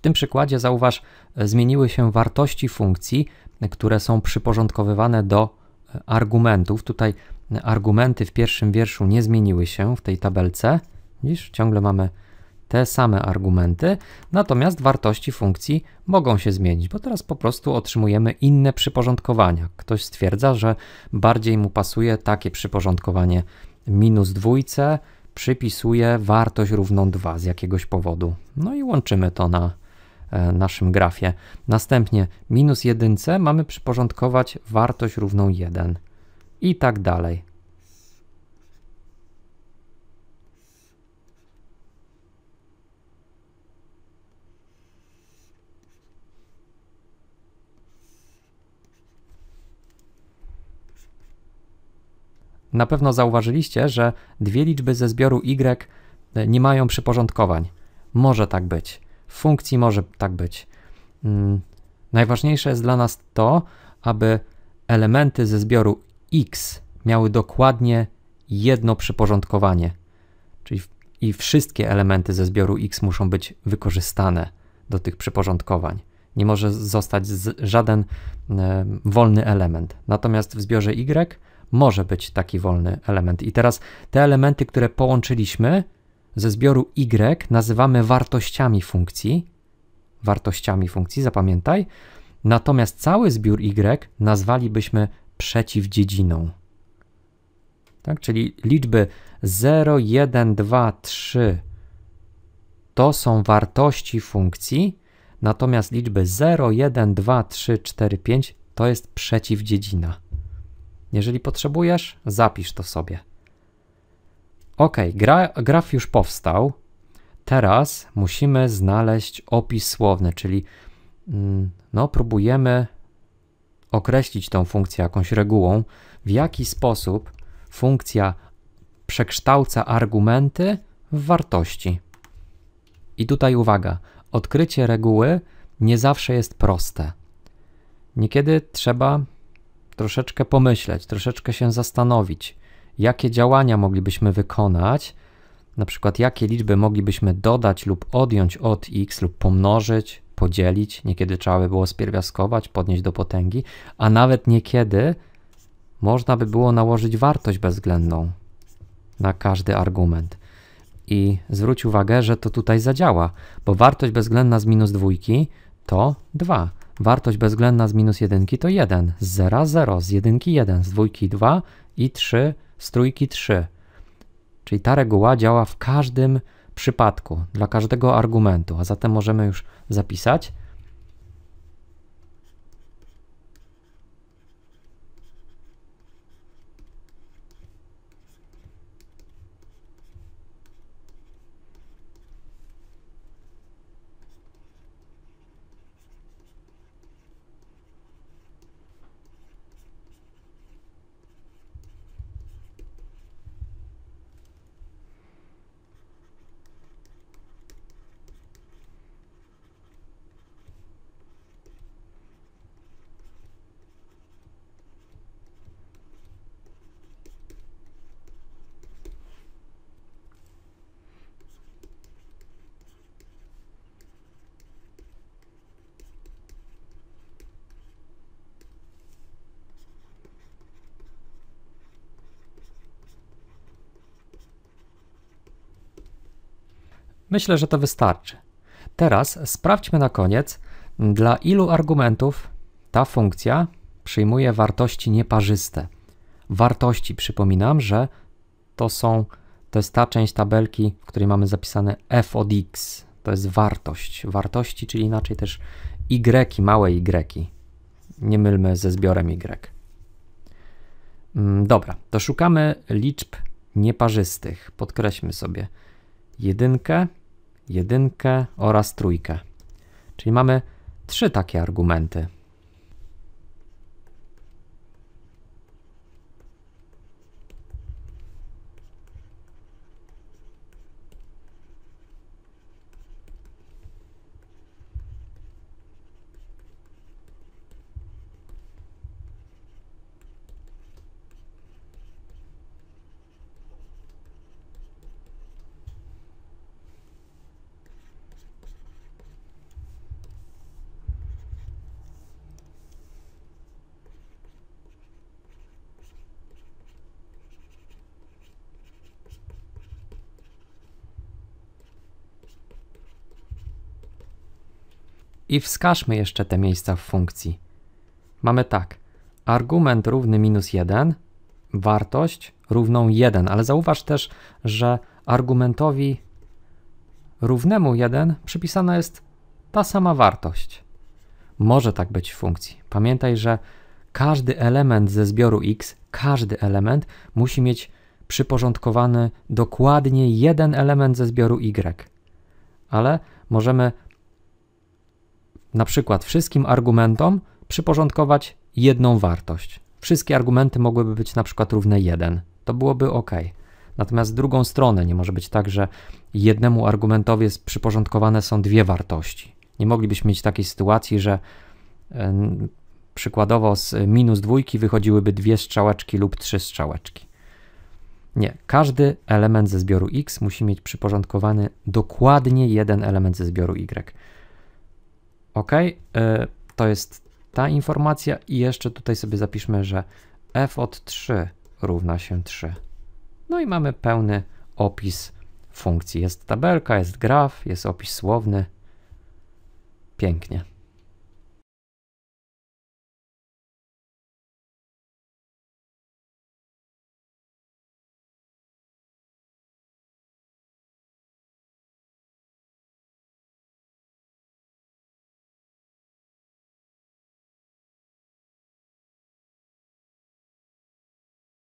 W tym przykładzie zauważ, e, zmieniły się wartości funkcji, które są przyporządkowywane do e, argumentów. Tutaj e, argumenty w pierwszym wierszu nie zmieniły się w tej tabelce. Widzisz, ciągle mamy te same argumenty, natomiast wartości funkcji mogą się zmienić, bo teraz po prostu otrzymujemy inne przyporządkowania. Ktoś stwierdza, że bardziej mu pasuje takie przyporządkowanie minus dwójce, przypisuje wartość równą 2 z jakiegoś powodu. No i łączymy to na E, naszym grafie. Następnie minus jedynce mamy przyporządkować wartość równą 1 i tak dalej. Na pewno zauważyliście, że dwie liczby ze zbioru y e, nie mają przyporządkowań. Może tak być funkcji może tak być. Mm, najważniejsze jest dla nas to, aby elementy ze zbioru x miały dokładnie jedno przyporządkowanie, czyli i wszystkie elementy ze zbioru x muszą być wykorzystane do tych przyporządkowań. Nie może zostać żaden e, wolny element. Natomiast w zbiorze y może być taki wolny element. I teraz te elementy, które połączyliśmy, ze zbioru y nazywamy wartościami funkcji. Wartościami funkcji, zapamiętaj. Natomiast cały zbiór y nazwalibyśmy przeciwdziedziną. Tak, czyli liczby 0, 1, 2, 3 to są wartości funkcji, natomiast liczby 0, 1, 2, 3, 4, 5 to jest przeciwdziedzina. Jeżeli potrzebujesz, zapisz to sobie. Ok, gra, graf już powstał. Teraz musimy znaleźć opis słowny, czyli mm, no, próbujemy określić tą funkcję jakąś regułą, w jaki sposób funkcja przekształca argumenty w wartości. I tutaj uwaga, odkrycie reguły nie zawsze jest proste. Niekiedy trzeba troszeczkę pomyśleć, troszeczkę się zastanowić jakie działania moglibyśmy wykonać, na przykład jakie liczby moglibyśmy dodać lub odjąć od x lub pomnożyć, podzielić, niekiedy trzeba by było spierwiastkować, podnieść do potęgi, a nawet niekiedy można by było nałożyć wartość bezwzględną na każdy argument. I zwróć uwagę, że to tutaj zadziała, bo wartość bezwzględna z minus dwójki to 2. Wartość bezwzględna z minus jedynki to 1, z 0 0, z jedynki 1, z dwójki 2 i 3 z trójki 3. Czyli ta reguła działa w każdym przypadku, dla każdego argumentu, a zatem możemy już zapisać, Myślę, że to wystarczy. Teraz sprawdźmy na koniec, dla ilu argumentów ta funkcja przyjmuje wartości nieparzyste. Wartości, przypominam, że to są to jest ta część tabelki, w której mamy zapisane f od x. To jest wartość. Wartości, czyli inaczej też y, małe y. Nie mylmy ze zbiorem y. Mm, dobra, to szukamy liczb nieparzystych. Podkreślmy sobie jedynkę, jedynkę oraz trójkę. Czyli mamy trzy takie argumenty. I wskażmy jeszcze te miejsca w funkcji. Mamy tak, argument równy minus 1, wartość równą 1, ale zauważ też, że argumentowi równemu 1 przypisana jest ta sama wartość. Może tak być w funkcji. Pamiętaj, że każdy element ze zbioru x, każdy element musi mieć przyporządkowany dokładnie jeden element ze zbioru y. Ale możemy na przykład wszystkim argumentom przyporządkować jedną wartość. Wszystkie argumenty mogłyby być na przykład równe 1. To byłoby ok. Natomiast drugą stronę nie może być tak, że jednemu argumentowi jest przyporządkowane są dwie wartości. Nie moglibyśmy mieć takiej sytuacji, że e, przykładowo z minus dwójki wychodziłyby dwie strzałeczki lub trzy strzałeczki. Nie, każdy element ze zbioru x musi mieć przyporządkowany dokładnie jeden element ze zbioru y. OK, to jest ta informacja i jeszcze tutaj sobie zapiszmy, że f od 3 równa się 3. No i mamy pełny opis funkcji. Jest tabelka, jest graf, jest opis słowny. Pięknie.